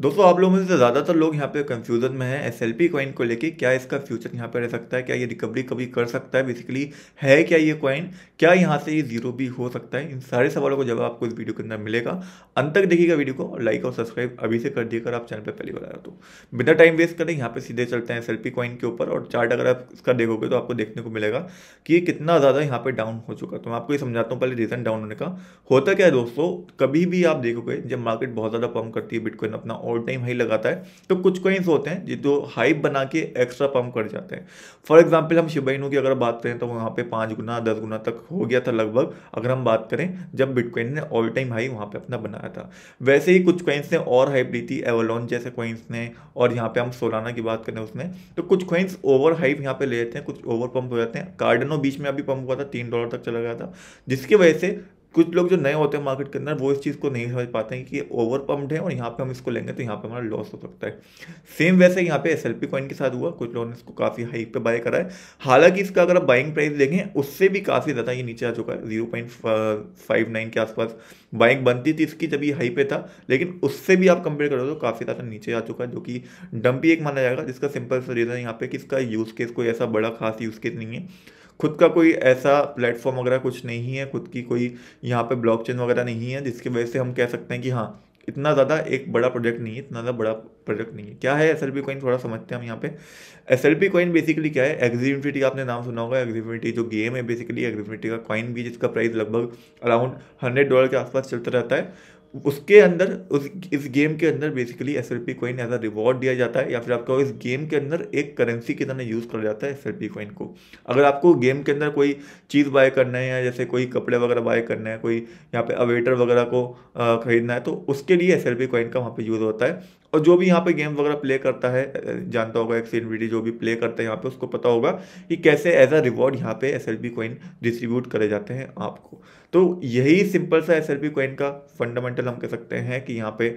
दोस्तों आप लोगों में से ज़्यादातर लोग यहाँ पे कंफ्यूजन में हैं एस एल पी कॉइन को लेके क्या इसका फ्यूचर यहाँ पे रह सकता है क्या ये रिकवरी कभी कर सकता है बेसिकली है क्या ये कॉइन क्या यहाँ से ये जीरो भी हो सकता है इन सारे सवालों को जवाब आपको इस वीडियो के अंदर मिलेगा अंत तक देखिएगा वीडियो को लाइक और सब्सक्राइब अभी से कर दिएगा आप चैनल पर पहली बार आया तो बिना टाइम वेस्ट करें यहाँ पर सीधे चलते हैं एस एल पी कॉइन के ऊपर और चार्ट अगर आप इसका देखोगे तो आपको देखने को मिलेगा कि ये कितना ज़्यादा यहाँ पर डाउन हो चुका तो मैं आपको ये समझाता हूँ पहले रीज़न डाउन होने का होता क्या है दोस्तों कभी भी आप देखोगे जब मार्केट बहुत ज़्यादा पम्प करती है बिटकॉइन अपना ऑल टाइम हाई लगाता है तो कुछ कोइंस होते हैं जो तो हाइप बना के एक्स्ट्रा पम्प कर जाते हैं फॉर एग्जाम्पल हम शिबाइनू की अगर बात करें तो वहाँ पे पाँच गुना दस गुना तक हो गया था लगभग अगर हम बात करें जब बिटकॉइन ने ऑल टाइम हाई वहाँ पर अपना बनाया था वैसे ही कुछ कोइंस ने और हाइप ली थी एवोलॉन जैसे कोइंस ने और यहाँ पर हम सोलाना की बात करें उसने तो कुछ कोइंस ओवर हाइप यहाँ पर ले जाते हैं कुछ ओवर पम्प हो जाते हैं कार्डनो बीच में अभी पम्प हुआ था तीन डॉलर तक चला गया था जिसकी वजह से कुछ लोग जो नए होते हैं मार्केट के अंदर वो इस चीज़ को नहीं समझ पाते हैं कि ओवर पम्प्ड है और यहाँ पे हम इसको लेंगे तो यहाँ पे हमारा लॉस हो सकता है सेम वैसे यहाँ पे एस एल पी कॉइन के साथ हुआ कुछ लोगों ने इसको काफ़ी हाइक पे बाय करा है हालांकि इसका अगर आप बाइंग प्राइस देखें उससे भी काफ़ी ज़्यादा ये नीचे आ चुका है जीरो के आसपास बाइंग बनती थी इसकी जब ये हाई पे था लेकिन उससे भी आप कंपेयर करो तो काफ़ी ज़्यादा नीचे आ चुका है जो कि डंपी एक माना जाएगा जिसका सिंपल सा रीज़न यहाँ पे कि इसका यूज़ केस कोई ऐसा बड़ा खास यूज़ केस नहीं है खुद का कोई ऐसा प्लेटफॉर्म वगैरह कुछ नहीं है खुद की कोई यहाँ पे ब्लॉकचेन वगैरह नहीं है जिसकी वजह से हम कह सकते हैं कि हाँ इतना ज़्यादा एक बड़ा प्रोजेक्ट नहीं है इतना ज़्यादा बड़ा प्रोजेक्ट नहीं है क्या है एस एल पी कॉइन थोड़ा समझते हैं हम यहाँ पे S L P coin basically क्या है एग्जीबिटी आपने नाम सुना होगा एग्जीबिटी जो गेम है बेसिकली एग्जीबिटी का कॉइन भी जिसका प्राइस लगभग अराउंड हंड्रेड डॉलर के आसपास चलता रहता है उसके अंदर उस इस गेम के अंदर basically S L P coin as a reward दिया जाता है या फिर आपका इस गेम के अंदर एक करेंसी के तरह यूज़ करा जाता है एस एल पी कोइन को अगर आपको गेम के अंदर कोई चीज़ बाय करना है या जैसे कोई कपड़े वगैरह बाय करना है कोई यहाँ पे अवेटर वगैरह को खरीदना है तो उसके लिए एस एल पी कोइन का वहाँ पर यूज़ होता है और जो भी यहाँ पे गेम वगैरह प्ले करता है जानता होगा एक्सएनबीडी जो भी प्ले करता है यहाँ पे उसको पता होगा कि कैसे एज अ रिवॉर्ड यहाँ पे एस एल कॉइन डिस्ट्रीब्यूट करे जाते हैं आपको तो यही सिंपल सा एस एल कॉइन का फंडामेंटल हम कह सकते हैं कि यहाँ पे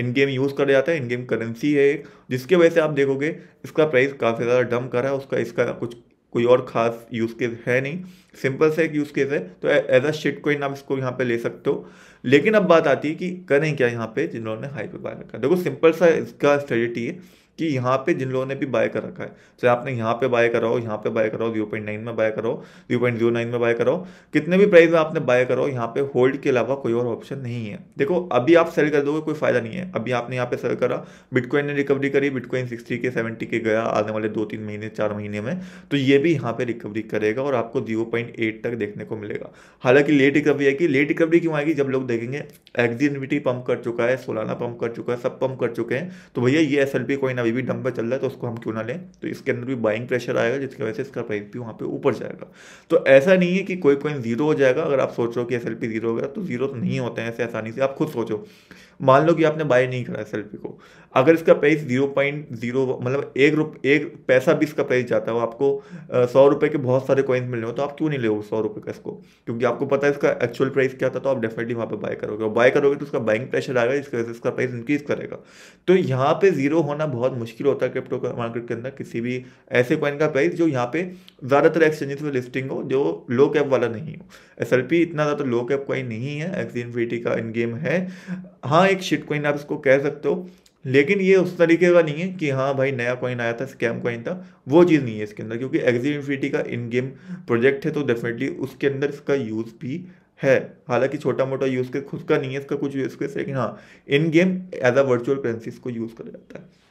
इन गेम यूज़ करे जाता है इन गेम करेंसी है एक जिसके वजह से आप देखोगे इसका प्राइस काफ़ी ज़्यादा डम करा है उसका इसका कुछ कोई और खास यूज़ केस है नहीं सिंपल सा एक यूज़ केस है तो एज अ शिट कोइन आप इसको यहाँ पे ले सकते हो लेकिन अब बात आती है कि करें क्या यहाँ पे जिन्होंने हाई पे बाय रखा देखो सिंपल सा इसका स्ट्रेटी है कि यहाँ पे जिन लोगों ने भी बाय कर रखा है चाहे तो आपने यहाँ पे बाय कराओ यहाँ पे बाय कराओ जीरो पॉइंट नाइन में बाय कराओ जीरो पॉइंट जीरो नाइन में बाय कराओ कितने भी प्राइस में आपने बाय कराओ यहाँ पे होल्ड के अलावा कोई और ऑप्शन नहीं है देखो अभी आप सेल कर दोगे कोई फायदा नहीं है अभी आपने यहाँ पे सेल करा बिटकॉइन ने रिकवरी करी बिटकॉइन सिक्सटी के सेवेंटी के गया आने वाले दो तीन महीने चार महीने में तो ये भी यहाँ पे रिकवरी करेगा और आपको जीरो पॉइंट एट तक देखने को मिलेगा हालांकि लेट रिकवरी आएगी लेट रिकवरी क्यों आएगी जब लोग देखेंगे एक्जिनिविटी पंप कर चुका है सोलाना पंप कर चुका है सब पंप कर चुके हैं तो भैया ये एस एल पी कोई ना अभी भी डंपर चल रहा है तो उसको हम क्यों ना लें तो इसके अंदर भी बाइंग प्रेशर आएगा जिसकी वजह से इसका प्राइस भी वहाँ पे ऊपर जाएगा तो ऐसा नहीं है कि कोई कॉइन जीरो हो जाएगा अगर आप सोच रहे हो कि एस एल पी जीरो हो गया तो जीरो तो नहीं होते हैं ऐसे आसानी से आप खुद सोचो मान लो कि आपने बाय नहीं करा एस एल पी को अगर इसका प्राइस जीरो पॉइंट जीरो मतलब एक रुप एक पैसा भी इसका प्राइस जाता हो आपको सौ रुपये के बहुत सारे कॉइन्स मिल रहे हो तो आप क्यों नहीं ले सौ रुपये का इसको क्योंकि आपको पता है इसका एक्चुअल प्राइस क्या था तो आप डेफिनेटली वहाँ पर बाय करोगे और बाय करोगे तो उसका बाइंग प्रेशर आएगा जिसकी वजह से इसका प्राइस इंक्रीज करेगा तो यहाँ पर जीरो होना बहुत मुश्किल होता है क्रिप्टो मार्केट के अंदर किसी भी ऐसे कॉइन का प्राइस जो यहाँ पे ज़्यादातर एक्सचेंजेस में लिस्टिंग हो जो लो कैप वाला नहीं हो एस इतना ज़्यादा लो कैप कॉइन नहीं है एक्स का इन गेम है हाँ एक शिट कॉइन आप इसको कह सकते हो लेकिन ये उस तरीके का नहीं है कि हाँ भाई नया कॉइन आया था स्कैम कॉइन था वो चीज़ नहीं है इसके अंदर क्योंकि एक्जी इन्फिनिटी का इन गेम प्रोजेक्ट है तो डेफिनेटली उसके अंदर इसका यूज़ भी है हालांकि छोटा मोटा यूज़ के खुद का नहीं है इसका कुछ यूज़ केस लेकिन हाँ in game as a virtual currency इसको यूज़ करा जाता है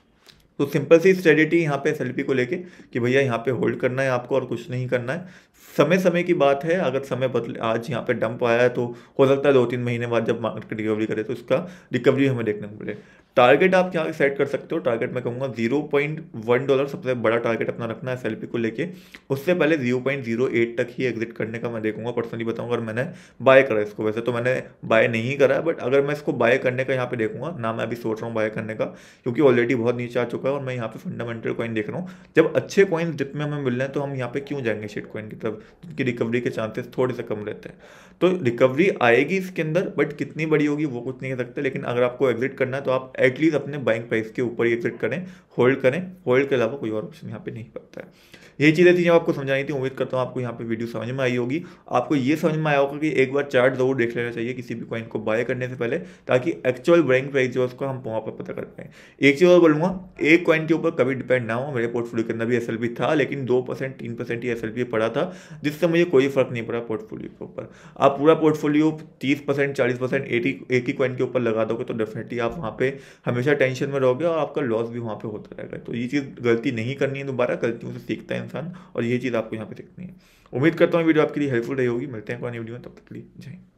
तो सिंपल सी स्ट्रेटेजी यहाँ पे एस को लेके कि भैया यहाँ पे होल्ड करना है आपको और कुछ नहीं करना है समय समय की बात है अगर समय बदले आज यहाँ पे डंप आया है तो हो सकता है दो तीन महीने बाद जब मार्केट रिकवरी करे तो इसका रिकवरी हमें देखने को मिले टारगेट आप यहाँ सेट कर सकते हो टारगेट मैं कहूँगा जीरो पॉइंट वन डॉलर सबसे बड़ा टारगेट अपना रखना है एस को लेके उससे पहले जीरो पॉइंट जीरो एट तक ही एग्जिट करने का मैं देखूंगा पर्सनली बताऊंगा अगर मैंने बाय करा इसको वैसे तो मैंने बाय नहीं करा बट अगर मैं इसको बाय करने का यहाँ पे देखूंगा ना मैं अभी सोच रहा हूँ बाय करने का क्योंकि ऑलरेडी बहुत नीचे आ चुका है और मैं यहाँ पे फंडामेंटल कॉइन देख रहा हूँ जब अच्छे कॉइन डिप में हमें मिल रहे हैं तो हम यहाँ पे क्यों जाएंगे शिट कॉइन की तरफ जिनकी रिकवरी के चांसेस थोड़े से कम रहते हैं तो रिकवरी आएगी इसके अंदर बट कितनी बड़ी होगी वो कुछ नहीं कह सकते लेकिन अगर आपको एग्जिट करना है तो आप एटलीस्ट अपने बाइंग प्राइस के ऊपर ही एग्जिट करें होल्ड करें होल्ड के अलावा कोई और ऑप्शन यहाँ पे नहीं पड़ता है ये चीज़ें थी जब आपको समझानी थी उम्मीद करता हूँ आपको यहाँ पे वीडियो समझ में आई होगी आपको ये समझ में आया होगा कि एक बार चार्ट जरूर देख लेना चाहिए किसी भी कॉइन को बाय करने से पहले ताकि एक्चुअल बाइंग प्राइस जो है उसको हम वहाँ पर पता कर पाएँ एक चीज़ और बोलूँगा एक कॉइन के ऊपर कभी डिपेंड ना हो मेरे पोर्टफोलियो के अंदर भी एस था लेकिन दो परसेंट तीन परसेंट ही एस पड़ा था जिससे मुझे कोई फर्क नहीं पड़ा पोर्टफोलियो के ऊपर आप पूरा पोर्टफोलियो तीस परसेंट चालीस परसेंट एक ही कॉइन के ऊपर लगा दोगे तो डेफिनेटली आप वहाँ पर हमेशा टेंशन में रहोगे और आपका लॉस भी वहाँ पे होता रहेगा तो ये चीज़ गलती नहीं करनी है दोबारा गलतियों से सीखता है इंसान और ये चीज़ आपको यहाँ पे सीखनी है उम्मीद करता हूँ वीडियो आपके लिए हेल्पफुल रही होगी मिलते हैं कोई वीडियो में तब तक लिए